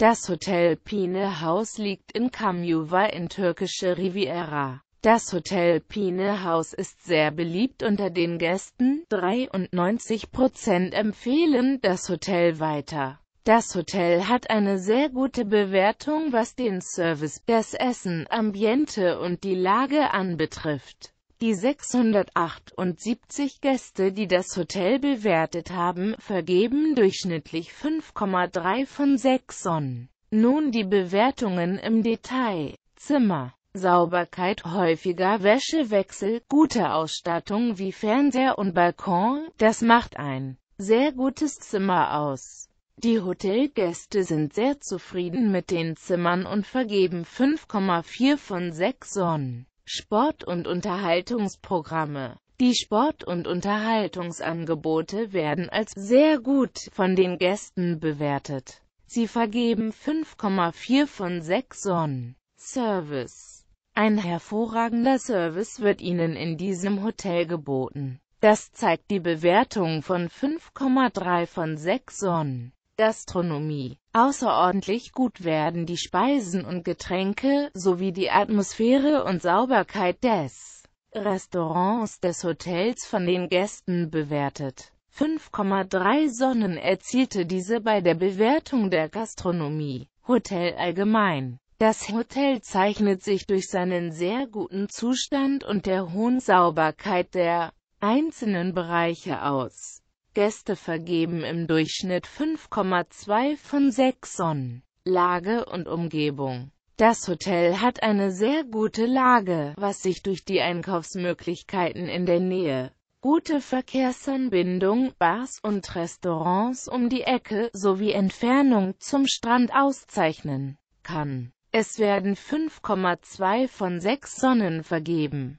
Das Hotel Pine House liegt in Kamjuva in türkische Riviera. Das Hotel Pine House ist sehr beliebt unter den Gästen, 93% empfehlen das Hotel weiter. Das Hotel hat eine sehr gute Bewertung was den Service, das Essen, Ambiente und die Lage anbetrifft. Die 678 Gäste, die das Hotel bewertet haben, vergeben durchschnittlich 5,3 von 6 Sonnen. Nun die Bewertungen im Detail. Zimmer. Sauberkeit, häufiger Wäschewechsel, gute Ausstattung wie Fernseher und Balkon, das macht ein sehr gutes Zimmer aus. Die Hotelgäste sind sehr zufrieden mit den Zimmern und vergeben 5,4 von 6 Sonnen. Sport- und Unterhaltungsprogramme die Sport- und Unterhaltungsangebote werden als sehr gut von den Gästen bewertet. Sie vergeben 5,4 von 6 Sonnen. Service Ein hervorragender Service wird Ihnen in diesem Hotel geboten. Das zeigt die Bewertung von 5,3 von 6 Sonnen. Gastronomie. Außerordentlich gut werden die Speisen und Getränke, sowie die Atmosphäre und Sauberkeit des Restaurants des Hotels von den Gästen bewertet. 5,3 Sonnen erzielte diese bei der Bewertung der Gastronomie. Hotel allgemein. Das Hotel zeichnet sich durch seinen sehr guten Zustand und der hohen Sauberkeit der einzelnen Bereiche aus. Gäste vergeben im Durchschnitt 5,2 von 6 Sonnen. Lage und Umgebung das Hotel hat eine sehr gute Lage, was sich durch die Einkaufsmöglichkeiten in der Nähe, gute Verkehrsanbindung, Bars und Restaurants um die Ecke sowie Entfernung zum Strand auszeichnen kann. Es werden 5,2 von 6 Sonnen vergeben.